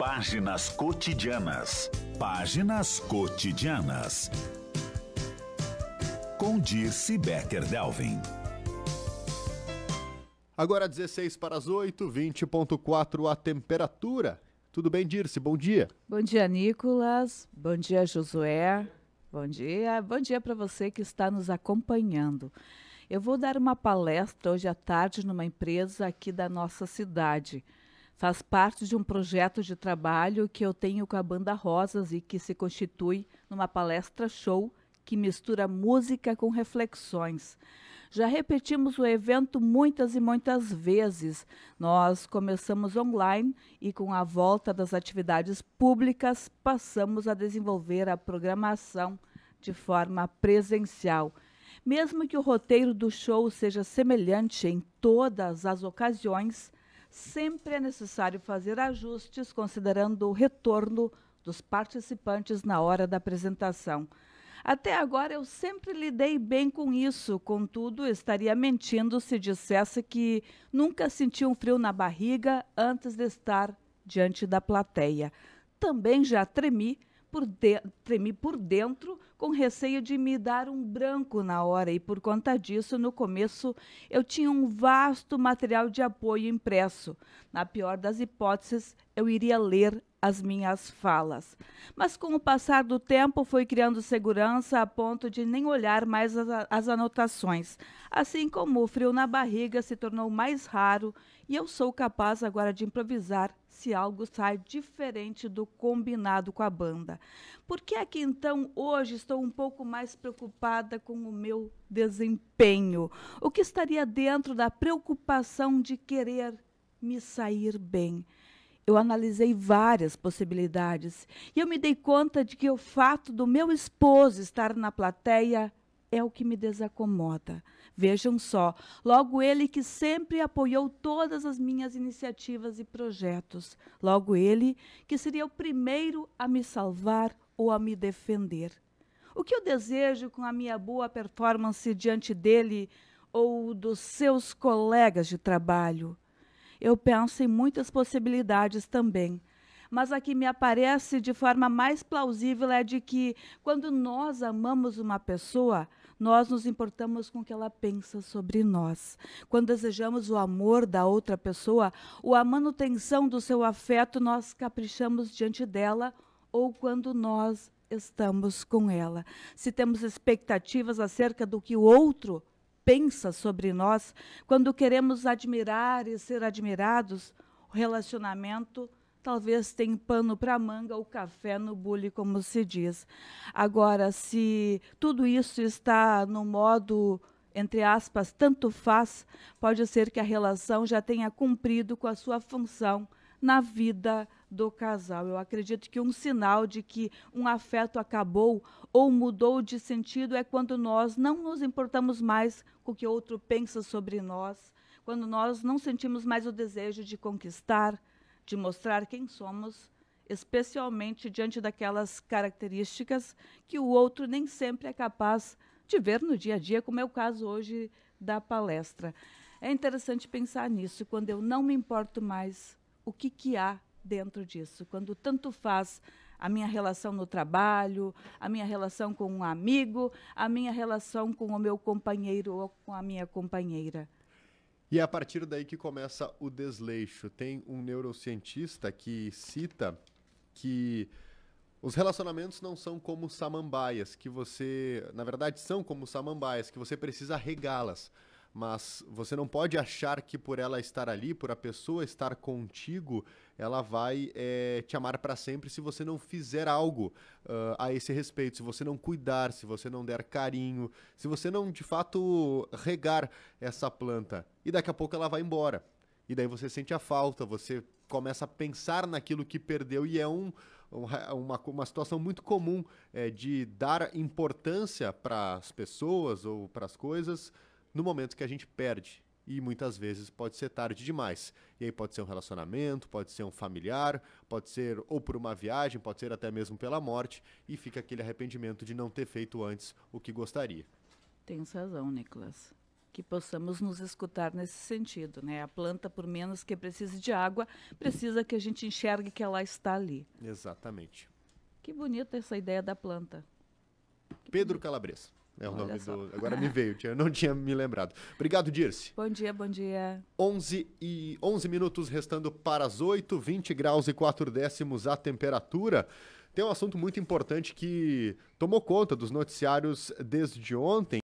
Páginas Cotidianas. Páginas Cotidianas. Com Dirce Becker Delvin. Agora 16 para as 8, 20.4 a temperatura. Tudo bem, Dirce? Bom dia. Bom dia, Nicolas. Bom dia, Josué. Bom dia. Bom dia para você que está nos acompanhando. Eu vou dar uma palestra hoje à tarde numa empresa aqui da nossa cidade faz parte de um projeto de trabalho que eu tenho com a banda Rosas e que se constitui numa palestra show que mistura música com reflexões. Já repetimos o evento muitas e muitas vezes. Nós começamos online e, com a volta das atividades públicas, passamos a desenvolver a programação de forma presencial. Mesmo que o roteiro do show seja semelhante em todas as ocasiões, sempre é necessário fazer ajustes considerando o retorno dos participantes na hora da apresentação. Até agora eu sempre lidei bem com isso, contudo, estaria mentindo se dissesse que nunca senti um frio na barriga antes de estar diante da plateia. Também já tremi por de, tremi por dentro, com receio de me dar um branco na hora, e por conta disso, no começo, eu tinha um vasto material de apoio impresso. Na pior das hipóteses, eu iria ler as minhas falas. Mas com o passar do tempo, foi criando segurança a ponto de nem olhar mais as, as anotações. Assim como o frio na barriga se tornou mais raro, e eu sou capaz agora de improvisar se algo sai diferente do combinado com a banda. Por que é que então hoje estou um pouco mais preocupada com o meu desempenho? O que estaria dentro da preocupação de querer me sair bem? Eu analisei várias possibilidades e eu me dei conta de que o fato do meu esposo estar na plateia é o que me desacomoda. Vejam só, logo ele que sempre apoiou todas as minhas iniciativas e projetos, logo ele que seria o primeiro a me salvar ou a me defender. O que eu desejo com a minha boa performance diante dele ou dos seus colegas de trabalho? Eu penso em muitas possibilidades também mas a que me aparece de forma mais plausível é de que, quando nós amamos uma pessoa, nós nos importamos com o que ela pensa sobre nós. Quando desejamos o amor da outra pessoa ou a manutenção do seu afeto, nós caprichamos diante dela ou quando nós estamos com ela. Se temos expectativas acerca do que o outro pensa sobre nós, quando queremos admirar e ser admirados, o relacionamento talvez tenha pano para manga ou café no bule, como se diz. Agora, se tudo isso está no modo entre aspas, tanto faz, pode ser que a relação já tenha cumprido com a sua função na vida do casal. Eu acredito que um sinal de que um afeto acabou ou mudou de sentido é quando nós não nos importamos mais com o que outro pensa sobre nós, quando nós não sentimos mais o desejo de conquistar, de mostrar quem somos, especialmente diante daquelas características que o outro nem sempre é capaz de ver no dia a dia, como é o caso hoje da palestra. É interessante pensar nisso quando eu não me importo mais o que, que há dentro disso, quando tanto faz a minha relação no trabalho, a minha relação com um amigo, a minha relação com o meu companheiro ou com a minha companheira. E é a partir daí que começa o desleixo. Tem um neurocientista que cita que os relacionamentos não são como samambaias, que você, na verdade, são como samambaias, que você precisa regá-las mas você não pode achar que por ela estar ali, por a pessoa estar contigo, ela vai é, te amar para sempre se você não fizer algo uh, a esse respeito, se você não cuidar, se você não der carinho, se você não de fato regar essa planta. E daqui a pouco ela vai embora. E daí você sente a falta, você começa a pensar naquilo que perdeu e é um, uma, uma situação muito comum é, de dar importância para as pessoas ou para as coisas no momento que a gente perde. E muitas vezes pode ser tarde demais. E aí pode ser um relacionamento, pode ser um familiar, pode ser ou por uma viagem, pode ser até mesmo pela morte, e fica aquele arrependimento de não ter feito antes o que gostaria. tem razão, Nicolas que possamos nos escutar nesse sentido, né? A planta, por menos que precise de água, precisa que a gente enxergue que ela está ali. Exatamente. Que bonita essa ideia da planta. Que Pedro bonito. Calabres. É o nome do. Agora me veio, tinha, não tinha me lembrado. Obrigado, Dirce. Bom dia, bom dia. 11 e 11 minutos restando para as 8, 20 graus e 4 décimos a temperatura. Tem um assunto muito importante que tomou conta dos noticiários desde ontem.